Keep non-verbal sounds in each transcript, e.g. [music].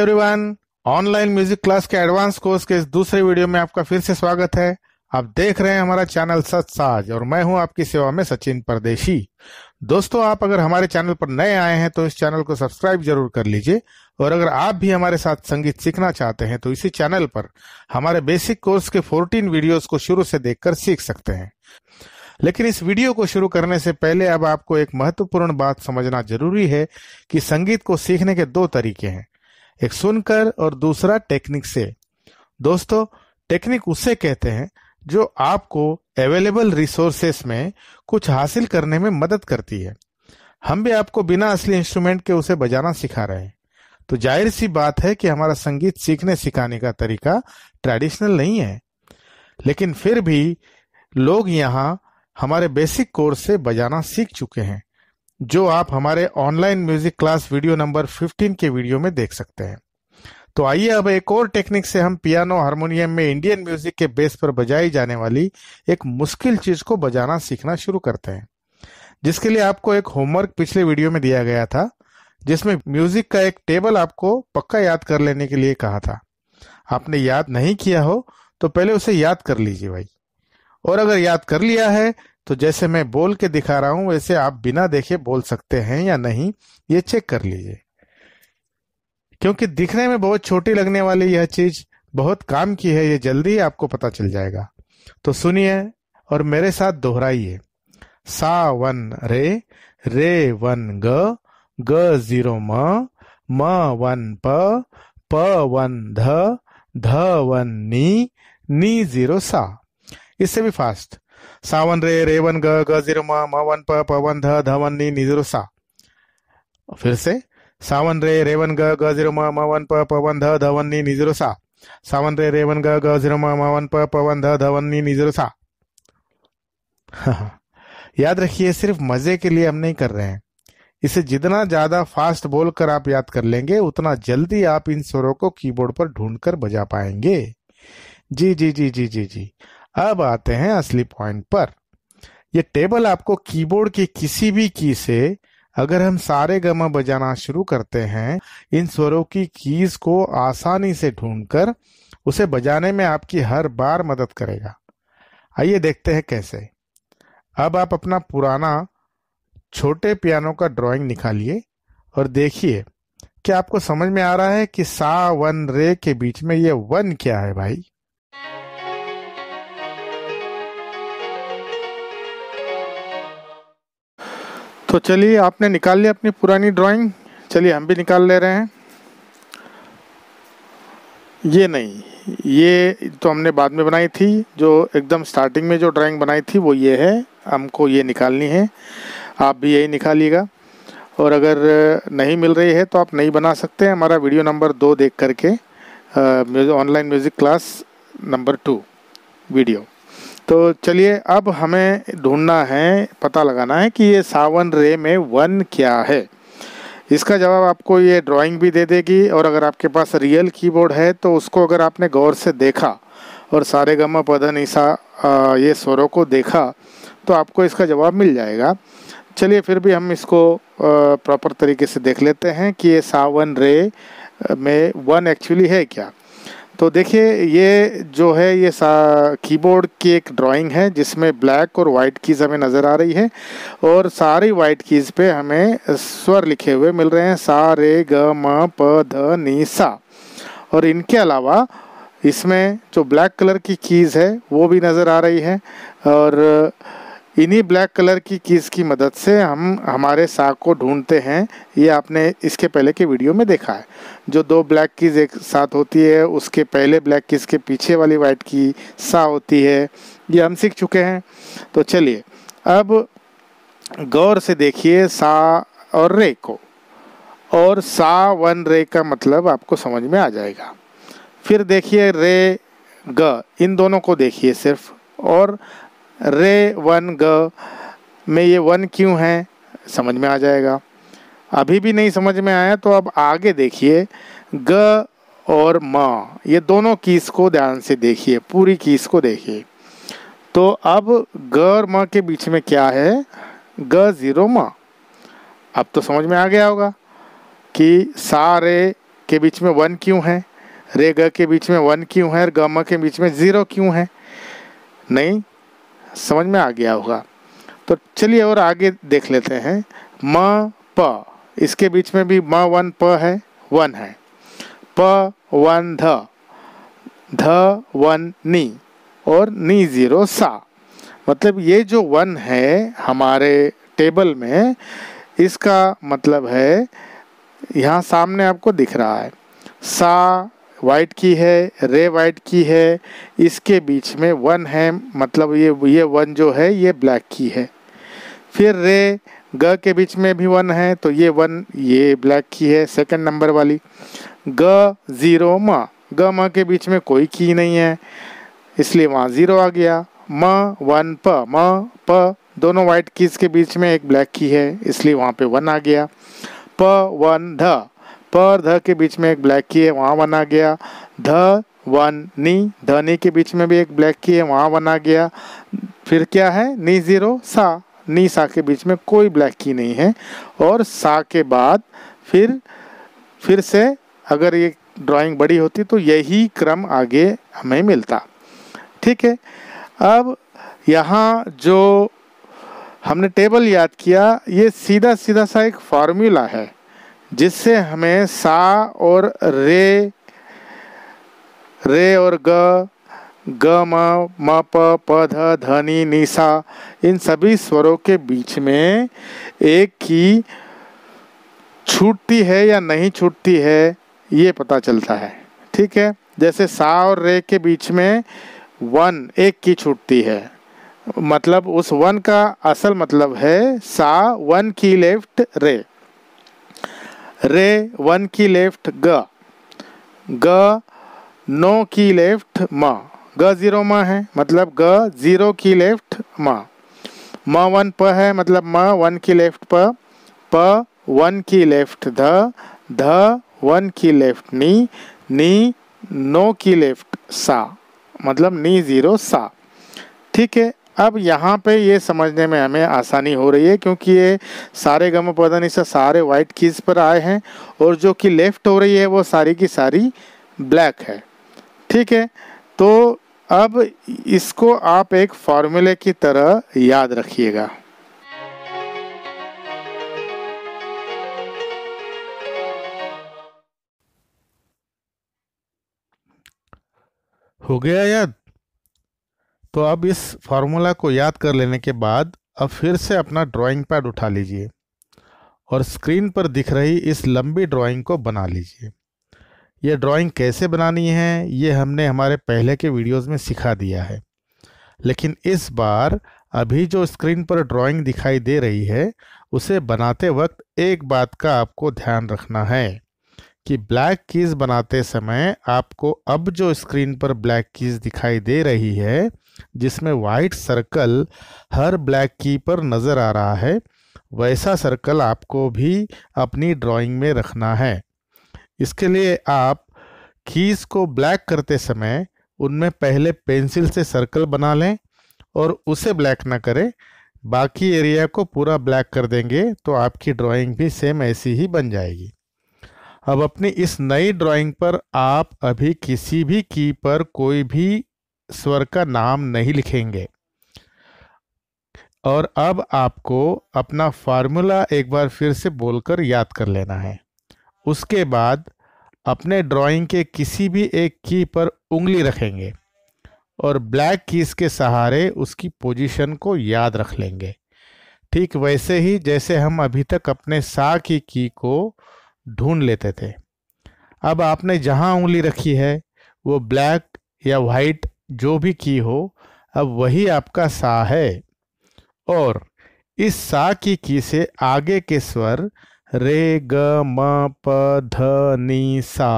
everyone online music class के advance course के इस दूसरे वीडियो में आपका फिर से स्वागत है आप देख रहे हैं हमारा चैनल सच साज और मैं हूं आपकी सेवा में सचिन परदेशी दोस्तों आप अगर हमारे चैनल पर नए आए हैं तो इस चैनल को सब्सक्राइब जरूर कर लीजिए और अगर आप भी हमारे साथ संगीत सीखना चाहते हैं तो इसी चैनल पर हमारे बेसिक कोर्स के 14 वीडियोस को शुरू से देखकर सीख सकते हैं लेकिन इस वीडियो को शुरू करने से पहले अब आपको एक महत्वपूर्ण बात समझना जरूरी है कि संगीत को सीखने के दो तरीके हैं एक सुनकर और दूसरा टेक्निक से दोस्तों टेक्निक उसे कहते हैं जो आपको अवेलेबल रिसोर्सेस में कुछ हासिल करने में मदद करती है हम भी आपको बिना असली इंस्ट्रूमेंट के उसे बजाना सिखा रहे हैं तो जाहिर सी बात है कि हमारा संगीत सीखने सिखाने का तरीका ट्रेडिशनल नहीं है लेकिन फिर भी लोग यहाँ हमारे बेसिक कोर्स से बजाना सीख चुके हैं जो आप हमारे online music class video number 15 के वीडियो में देख सकते हैं तो आइए अब एक और टेक्निक से हम पियानो हारमोनियम में इंडियन म्यूजिक के बेस पर बजाई जाने वाली एक मुश्किल चीज को बजाना सीखना शुरू करते हैं जिसके लिए आपको एक होमवर्क पिछले वीडियो में दिया गया था जिसमें म्यूजिक का एक टेबल आपको पक्का याद कर लेने के लिए कहा था आपने याद नहीं किया हो तो पहले उसे याद कर लीजिए भाई और अगर याद कर लिया है तो जैसे मैं बोल के दिखा रहा हूं वैसे आप बिना देखे बोल सकते हैं या नहीं ये चेक कर लीजिए क्योंकि दिखने में बहुत छोटी लगने वाली यह चीज बहुत काम की है ये जल्दी आपको पता चल जाएगा तो सुनिए और मेरे साथ दोहराइए सा वन रे रे वन ग ग जीरो म म वन प प वन ध ध वन नी नी जीरो सा इससे भी फास्ट सावन रे रेवन ग गजिर म मवन प पवन ध धवन नी निजर सा फिर से सावन रे रेवन ग गजिर म मवन प पवन ध धवन नी निजर सा सावन रे रेवन ग गजिर म मवन प पवन ध धवन नी निजर सा [laughs] याद रखिए सिर्फ मजे के लिए हम नहीं कर रहे हैं इसे जितना ज्यादा फास्ट बोलकर आप याद कर लेंगे उतना जल्दी आप इन स्वरों को कीबोर्ड पर ढूंढकर बजा पाएंगे जी जी जी जी जी जी अब आते हैं असली पॉइंट पर यह टेबल आपको कीबोर्ड की किसी भी की से अगर हम सारे गमा बजाना शुरू करते हैं इन स्वरों की कीज को आसानी से ढूंढकर उसे बजाने में आपकी हर बार मदद करेगा आइए देखते हैं कैसे अब आप अपना पुराना छोटे पियानो का ड्राइंग निकालिए और देखिए क्या आपको समझ में आ रहा है कि सा वन रे के बीच में ये वन क्या है भाई तो चलिए आपने निकाल लिया अपनी पुरानी ड्राइंग चलिए हम भी निकाल ले रहे हैं ये नहीं ये तो हमने बाद में बनाई थी जो एकदम स्टार्टिंग में जो ड्राइंग बनाई थी वो ये है हमको ये निकालनी है आप भी यही निकालिएगा और अगर नहीं मिल रही है तो आप नहीं बना सकते हमारा वीडियो नंबर दो देख करके online music class number two video तो चलिए अब हमें ढूंढना है पता लगाना है कि ये सावन रे में वन क्या है इसका जवाब आपको ये ड्राइंग भी दे देगी और अगर आपके पास रियल कीबोर्ड है तो उसको अगर आपने गौर से देखा और सारे गम पदन ईसा ये स्वरों को देखा तो आपको इसका जवाब मिल जाएगा चलिए फिर भी हम इसको प्रॉपर तरीके से देख लेते हैं कि ये सावन रे में वन एक्चुअली है क्या तो देखिए ये जो है ये कीबोर्ड की एक ड्राइंग है जिसमें ब्लैक और वाइट कीज़ हमें नज़र आ रही है और सारी वाइट कीज़ पे हमें स्वर लिखे हुए मिल रहे हैं सा रे ग म प ध नी सा और इनके अलावा इसमें जो ब्लैक कलर की कीज़ है वो भी नज़र आ रही है और इन्हीं ब्लैक कलर की कीज़ की मदद से हम हमारे साग को ढूंढते हैं ये आपने इसके पहले के वीडियो में देखा है जो दो ब्लैक कीज़ एक साथ होती है उसके पहले ब्लैक कीज़ के पीछे वाली वाइट की सा होती है ये हम सीख चुके हैं तो चलिए अब गौर से देखिए सा और रे को और सा वन रे का मतलब आपको समझ में आ जाएगा फिर देखिए रे ग इन दोनों को देखिए सिर्फ और रे वन ग में ये वन क्यों है समझ में आ जाएगा अभी भी नहीं समझ में आया तो अब आगे देखिए ग और म ये दोनों कीस को ध्यान से देखिए पूरी कीस को देखिए तो अब ग और म के बीच में क्या है ग ज़ीरो म अब तो समझ में आ गया होगा कि सा रे के बीच में वन क्यों है रे ग के बीच में वन क्यों है और ग म के बीच में ज़ीरो क्यों है नहीं समझ में आ गया होगा तो चलिए और आगे देख लेते हैं म प इसके बीच में भी म वन प है वन है प वन ध ध वन नी और नी जीरो सा मतलब ये जो वन है हमारे टेबल में इसका मतलब है यहाँ सामने आपको दिख रहा है सा वाइट की है रे वाइट की है इसके बीच में वन है मतलब ये ये वन जो है ये ब्लैक की है फिर रे ग के बीच में भी वन है तो ये वन ये ब्लैक की है सेकंड नंबर वाली ग ज़ीरो म ग म के बीच में कोई की नहीं है इसलिए वहाँ ज़ीरो आ गया म वन प म प दोनों वाइट कीज़ के बीच में एक ब्लैक की है इसलिए वहाँ पे वन आ गया प वन ध पर ध के बीच में एक ब्लैक की है वहाँ बना गया ध वन नी धनी के बीच में भी एक ब्लैक की है वहाँ बना गया फिर क्या है नी ज़ीरो सा नी सा के बीच में कोई ब्लैक की नहीं है और सा के बाद फिर फिर से अगर ये ड्राइंग बड़ी होती तो यही क्रम आगे हमें मिलता ठीक है अब यहाँ जो हमने टेबल याद किया ये सीधा सीधा सा एक फार्मूला है जिससे हमें सा और रे रे और ग ग म म प प ध धनी निशा इन सभी स्वरों के बीच में एक की छूटती है या नहीं छूटती है ये पता चलता है ठीक है जैसे सा और रे के बीच में वन एक की छूटती है मतलब उस वन का असल मतलब है सा वन की लेफ्ट रे रे वन की लेफ्ट ग ग नो की लेफ्ट म ग जीरो म है मतलब ग जीरो की लेफ्ट म म वन प है मतलब म वन की लेफ्ट प प वन की लेफ्ट ध ध वन की लेफ्ट नी नी नो की लेफ्ट सा मतलब नी जीरो सा ठीक है अब यहाँ पे ये समझने में हमें आसानी हो रही है क्योंकि ये सारे गम पदन इसे सारे वाइट कीज पर आए हैं और जो कि लेफ्ट हो रही है वो सारी की सारी ब्लैक है ठीक है तो अब इसको आप एक फार्मूले की तरह याद रखिएगा हो गया याद तो अब इस फार्मूला को याद कर लेने के बाद अब फिर से अपना ड्राइंग पैड उठा लीजिए और स्क्रीन पर दिख रही इस लंबी ड्राइंग को बना लीजिए यह ड्राइंग कैसे बनानी है ये हमने हमारे पहले के वीडियोस में सिखा दिया है लेकिन इस बार अभी जो स्क्रीन पर ड्राइंग दिखाई दे रही है उसे बनाते वक्त एक बात का आपको ध्यान रखना है कि ब्लैक कीज़ बनाते समय आपको अब जो स्क्रीन पर ब्लैक कीज़ दिखाई दे रही है जिसमें वाइट सर्कल हर ब्लैक की पर नज़र आ रहा है वैसा सर्कल आपको भी अपनी ड्राइंग में रखना है इसके लिए आप कीज़ को ब्लैक करते समय उनमें पहले पेंसिल से सर्कल बना लें और उसे ब्लैक ना करें बाकी एरिया को पूरा ब्लैक कर देंगे तो आपकी ड्राइंग भी सेम ऐसी ही बन जाएगी अब अपनी इस नई ड्राइंग पर आप अभी किसी भी की पर कोई भी स्वर का नाम नहीं लिखेंगे और अब आपको अपना फार्मूला एक बार फिर से बोलकर याद कर लेना है उसके बाद अपने ड्राइंग के किसी भी एक की पर उंगली रखेंगे और ब्लैक कीज़ के सहारे उसकी पोजीशन को याद रख लेंगे ठीक वैसे ही जैसे हम अभी तक अपने सा की की को ढूंढ लेते थे अब आपने जहां उंगली रखी है वो ब्लैक या वाइट जो भी की हो अब वही आपका सा है और इस सा की की से आगे के स्वर रे ग म प ध नी सा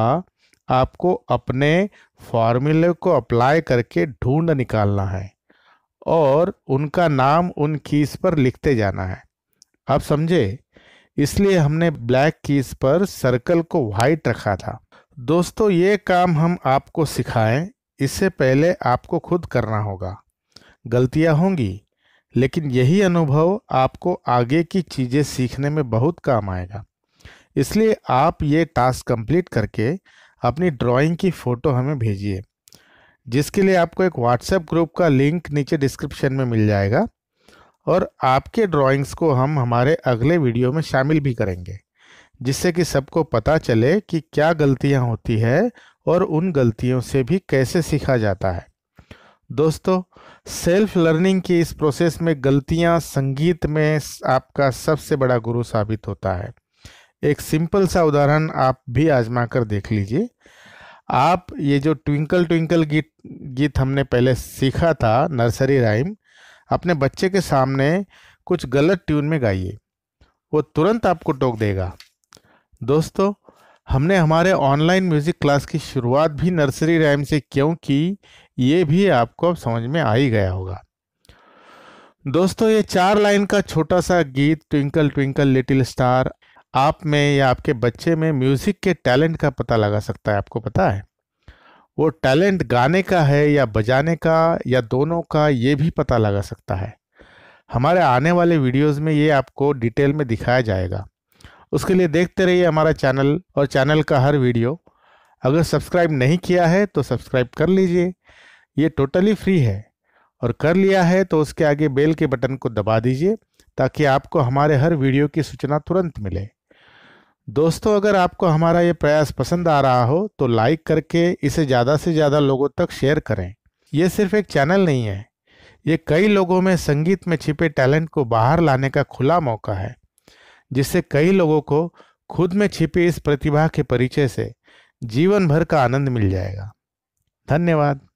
आपको अपने फॉर्मूले को अप्लाई करके ढूंढ निकालना है और उनका नाम उन कीज पर लिखते जाना है आप समझे इसलिए हमने ब्लैक कीज पर सर्कल को वाइट रखा था दोस्तों ये काम हम आपको सिखाएं इससे पहले आपको खुद करना होगा गलतियाँ होंगी लेकिन यही अनुभव आपको आगे की चीज़ें सीखने में बहुत काम आएगा इसलिए आप ये टास्क कंप्लीट करके अपनी ड्राइंग की फ़ोटो हमें भेजिए जिसके लिए आपको एक व्हाट्सएप ग्रुप का लिंक नीचे डिस्क्रिप्शन में मिल जाएगा और आपके ड्राइंग्स को हम हमारे अगले वीडियो में शामिल भी करेंगे जिससे कि सबको पता चले कि क्या गलतियाँ होती है और उन गलतियों से भी कैसे सीखा जाता है दोस्तों सेल्फ लर्निंग की इस प्रोसेस में गलतियां संगीत में आपका सबसे बड़ा गुरु साबित होता है एक सिंपल सा उदाहरण आप भी आजमा कर देख लीजिए आप ये जो ट्विंकल ट्विंकल गीत गीत हमने पहले सीखा था नर्सरी राइम अपने बच्चे के सामने कुछ गलत ट्यून में गाइए वो तुरंत आपको टोक देगा दोस्तों हमने हमारे ऑनलाइन म्यूज़िक क्लास की शुरुआत भी नर्सरी रैम से क्यों की ये भी आपको अब समझ में आ ही गया होगा दोस्तों ये चार लाइन का छोटा सा गीत ट्विंकल ट्विंकल लिटिल स्टार आप में या आपके बच्चे में म्यूज़िक के टैलेंट का पता लगा सकता है आपको पता है वो टैलेंट गाने का है या बजाने का या दोनों का ये भी पता लगा सकता है हमारे आने वाले वीडियोस में ये आपको डिटेल में दिखाया जाएगा उसके लिए देखते रहिए हमारा चैनल और चैनल का हर वीडियो अगर सब्सक्राइब नहीं किया है तो सब्सक्राइब कर लीजिए ये टोटली फ्री है और कर लिया है तो उसके आगे बेल के बटन को दबा दीजिए ताकि आपको हमारे हर वीडियो की सूचना तुरंत मिले दोस्तों अगर आपको हमारा ये प्रयास पसंद आ रहा हो तो लाइक करके इसे ज़्यादा से ज़्यादा लोगों तक शेयर करें ये सिर्फ एक चैनल नहीं है ये कई लोगों में संगीत में छिपे टैलेंट को बाहर लाने का खुला मौका है जिससे कई लोगों को खुद में छिपी इस प्रतिभा के परिचय से जीवन भर का आनंद मिल जाएगा धन्यवाद